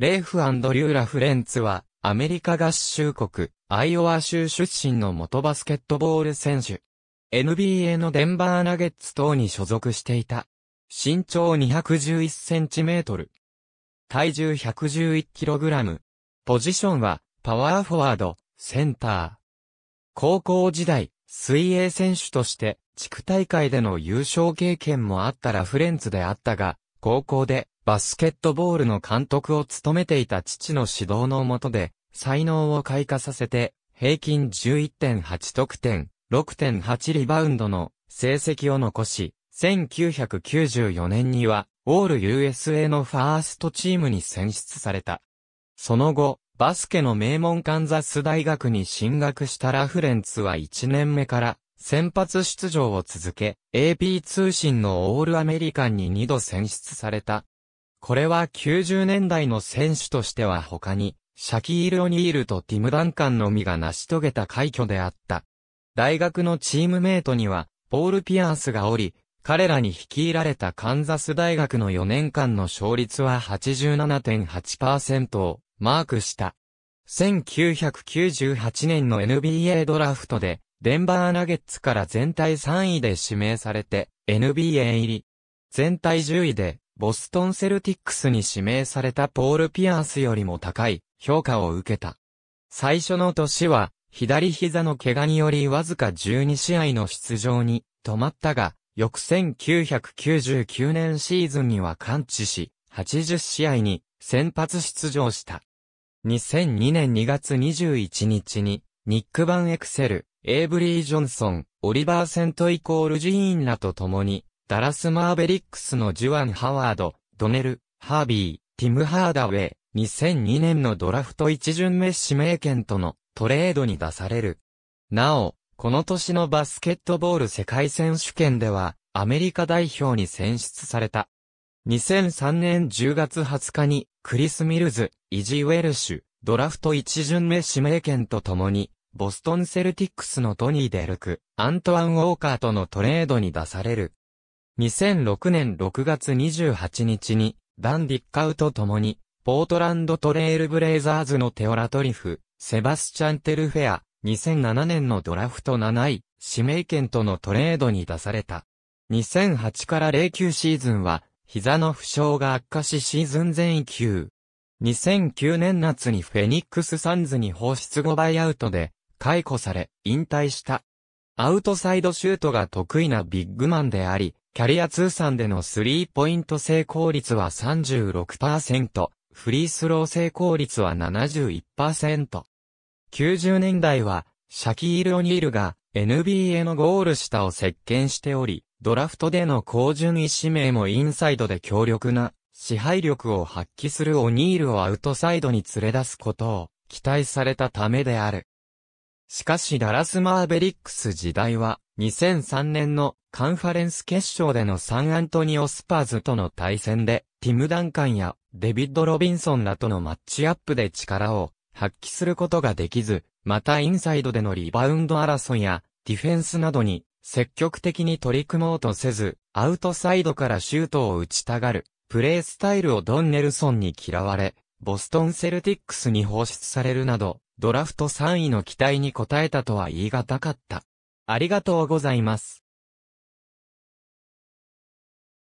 レーフ・アンドリューラ・フレンツは、アメリカ合衆国、アイオワ州出身の元バスケットボール選手。NBA のデンバーナゲッツ等に所属していた。身長2 1 1トル。体重1 1 1ラム。ポジションは、パワーフォワード、センター。高校時代、水泳選手として、地区大会での優勝経験もあったラフレンツであったが、高校でバスケットボールの監督を務めていた父の指導の下で、才能を開花させて、平均11.8得点、6.8リバウンドの成績を残し、1994年には、オール USA のファーストチームに選出された。その後、バスケの名門カンザス大学に進学したラフレンツは1年目から、先発出場を続け、AP 通信のオールアメリカンに2度選出された、これは90年代の選手としては他に、シャキール・オニールとティム・ダンカンのみが成し遂げた快挙であった。大学のチームメイトには、ポール・ピアースがおり、彼らに率いられたカンザス大学の4年間の勝率は87.8%をマークした。1998年の NBA ドラフトで、デンバーナゲッツから全体3位で指名されて、NBA 入り。全体10位で、ボストンセルティックスに指名されたポール・ピアースよりも高い評価を受けた。最初の年は、左膝の怪我によりわずか12試合の出場に止まったが、翌1999年シーズンには完治し、80試合に先発出場した。2002年2月21日に、ニック・バン・エクセル、エイブリー・ジョンソン、オリバー・セント・イコール・ジーンらと共に、ダラス・マーベリックスのジュアン・ハワード、ドネル、ハービー、ティム・ハーダウェイ、2002年のドラフト1巡目指名権とのトレードに出される。なお、この年のバスケットボール世界選手権では、アメリカ代表に選出された。2003年10月20日に、クリス・ミルズ、イジ・ウェルシュ、ドラフト1巡目指名権とともに、ボストンセルティックスのトニー・デルク、アントワン・ウォーカーとのトレードに出される。2006年6月28日に、ダン・ディッカウと共に、ポートランドトレイルブレイザーズのテオラトリフ、セバスチャン・テルフェア、2007年のドラフト7位、指名権とのトレードに出された。2008から09シーズンは、膝の負傷が悪化しシーズン全級。2009年夏にフェニックスサンズに放出後バイアウトで解雇され引退した。アウトサイドシュートが得意なビッグマンであり、キャリア通算でのスリーポイント成功率は36%、フリースロー成功率は71%。90年代は、シャキール・オニールが NBA のゴール下を席巻しており、ドラフトでの高順位指名もインサイドで強力な支配力を発揮するオニールをアウトサイドに連れ出すことを期待されたためである。しかしダラス・マーベリックス時代は2003年のカンファレンス決勝でのサンアントニオスパーズとの対戦で、ティム・ダンカンやデビッド・ロビンソンらとのマッチアップで力を発揮することができず、またインサイドでのリバウンド争いやディフェンスなどに積極的に取り組もうとせず、アウトサイドからシュートを打ちたがる、プレースタイルをドン・ネルソンに嫌われ、ボストンセルティックスに放出されるなど、ドラフト3位の期待に応えたとは言い難かった。ありがとうございます。